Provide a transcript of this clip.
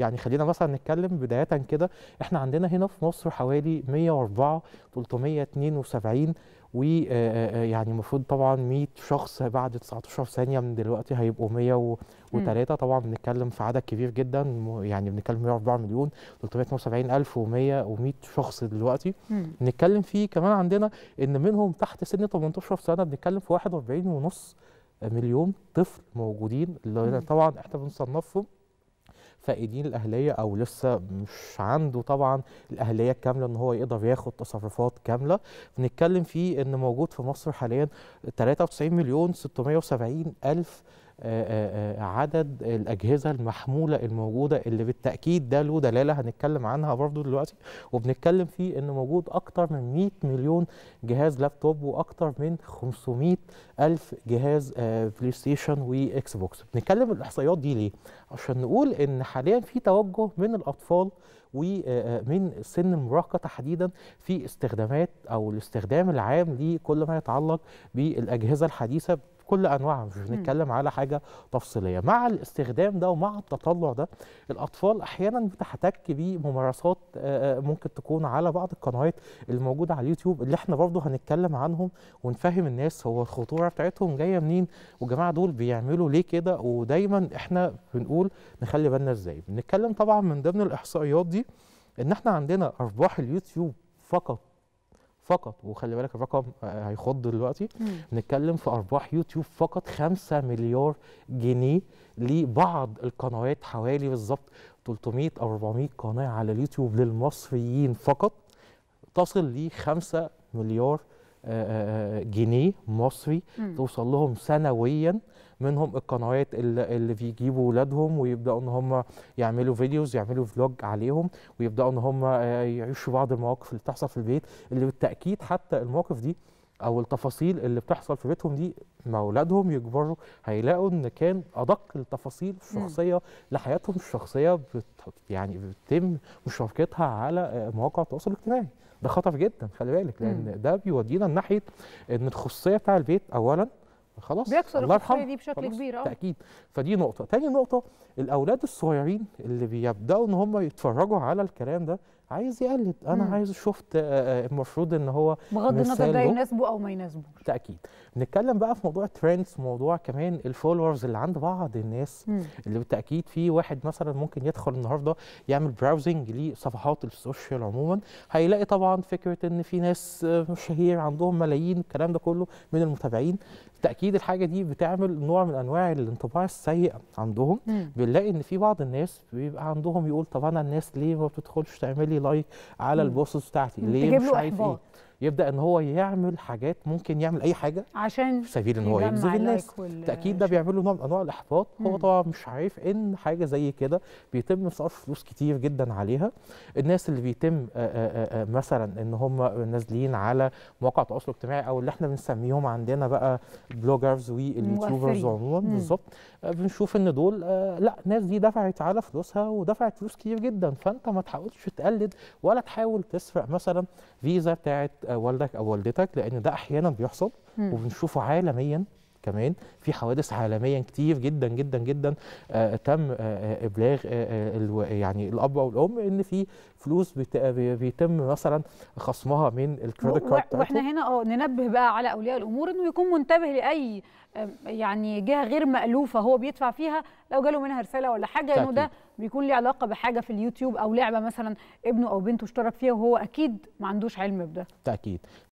يعني خلينا مثلا نتكلم بدايه كده احنا عندنا هنا في مصر حوالي 104 372 ويعني المفروض طبعا 100 شخص بعد 19 ثانيه من دلوقتي هيبقوا 103 طبعا بنتكلم في عدد كبير جدا يعني بنتكلم 104 مليون 372 الف و100 شخص دلوقتي بنتكلم فيه كمان عندنا ان منهم تحت سن 18 سنه بنتكلم في 41 ونص مليون طفل موجودين اللي طبعا احنا بنصنفهم فائدين الاهليه او لسه مش عنده طبعا الاهليه الكامله ان هو يقدر ياخد تصرفات كامله بنتكلم فيه ان موجود في مصر حاليا 93 مليون 670 الف آه، آه، آه، عدد الاجهزه المحموله الموجوده اللي بالتاكيد ده له دلاله هنتكلم عنها برضو دلوقتي وبنتكلم فيه ان موجود اكتر من 100 مليون جهاز لابتوب واكتر من 500 الف جهاز بلاي ستيشن واكس بوكس بنتكلم الاحصائيات دي ليه عشان نقول ان حاليا في توجه من الاطفال ومن سن المراهقه تحديدا في استخدامات او الاستخدام العام لكل ما يتعلق بالاجهزه الحديثه كل انواعها مش بنتكلم على حاجه تفصيليه مع الاستخدام ده ومع التطلع ده الاطفال احيانا بتحتك بممارسات آه، آه، ممكن تكون على بعض القنوات الموجوده على اليوتيوب اللي احنا برضه هنتكلم عنهم ونفهم الناس هو الخطوره بتاعتهم جايه منين والجماعه دول بيعملوا ليه كده ودايما احنا بنقول نخلي بالنا ازاي بنتكلم طبعا من ضمن الاحصائيات دي ان احنا عندنا ارباح اليوتيوب فقط فقط وخلي بالك الرقم آه، آه، هيخض دلوقتي بنتكلم في ارباح يوتيوب فقط 5 مليار جنيه لبعض القنوات حوالي بالظبط 300 او 400 قناه على اليوتيوب للمصريين فقط تصل ل 5 مليار آه، آه، آه، جنيه مصري م. توصل لهم سنويا منهم القنوات اللي, اللي بيجيبوا ولادهم ويبداوا ان هم يعملوا فيديوز يعملوا فلوج عليهم ويبداوا ان هم يعيشوا بعض المواقف اللي بتحصل في البيت اللي بالتاكيد حتى المواقف دي او التفاصيل اللي بتحصل في بيتهم دي ما اولادهم يكبروا هيلاقوا ان كان ادق التفاصيل الشخصيه لحياتهم الشخصيه بت يعني بتتم مشاركتها على آه، مواقع التواصل الاجتماعي ده خطر جدا خلي بالك لان مم. ده بيودينا ناحيه ان الخصوصيه بتاع البيت اولا خلاص بيكسر الخصوصيه دي بشكل كبير اه تاكيد فدي نقطه تاني نقطه الاولاد الصغيرين اللي بيبداوا ان هم يتفرجوا على الكلام ده عايز يقلد انا مم. عايز شفت آه، آه، المفروض ان هو بغض النظر ده يناسبه او ما يناسبه تاكيد بنتكلم بقى في موضوع الترندز موضوع كمان الفولورز اللي عند بعض الناس مم. اللي بالتاكيد في واحد مثلا ممكن يدخل النهارده يعمل براوزنج لصفحات السوشيال عموما هيلاقي طبعا فكره ان في ناس آه، مشاهير عندهم ملايين الكلام ده كله من المتابعين بالتاكيد الحاجه دي بتعمل نوع من انواع الانطباع السيء عندهم مم. بنلاقي ان في بعض الناس بيبقى عندهم يقول طب انا الناس ليه ما بتدخلش تعملي لايك على البوست بتاعتي ليه مش عارف ايه يبدا ان هو يعمل حاجات ممكن يعمل اي حاجه عشان في سبيل ان هو يجذب الناس بالتاكيد ده بيعمل له نوع من انواع الاحباط هو طبعا مش عارف ان حاجه زي كده بيتم صرف فلوس كتير جدا عليها الناس اللي بيتم آآ آآ مثلا ان هم نازلين على مواقع التواصل الاجتماعي او اللي احنا بنسميهم عندنا بقى بلوجرز واليوتيوبرز عموما بالظبط آه، بنشوف ان دول آه، لا الناس دي دفعت على فلوسها ودفعت فلوس كتير جدا فانت ما تحاولش تقلد ولا تحاول تسرق مثلا فيزا بتاعت والدك او والدتك لان ده احيانا بيحصل وبنشوفه عالميا كمان في حوادث عالميا كتير جدا جدا جدا آه تم آه, آه، ابلاغ آه, آه، يعني الاب والام ان في فلوس آه، بيتم مثلا خصمها من الكريدت كارد واحنا هنا اه ننبه بقى على اولياء الامور انه يكون منتبه لاي يعني جهه غير مالوفه هو بيدفع فيها لو جاله منها رساله ولا حاجه انه ده بيكون ليه علاقه بحاجه في اليوتيوب او لعبه مثلا ابنه او بنته اشترك فيها وهو اكيد ما عندوش علم بده تاكيد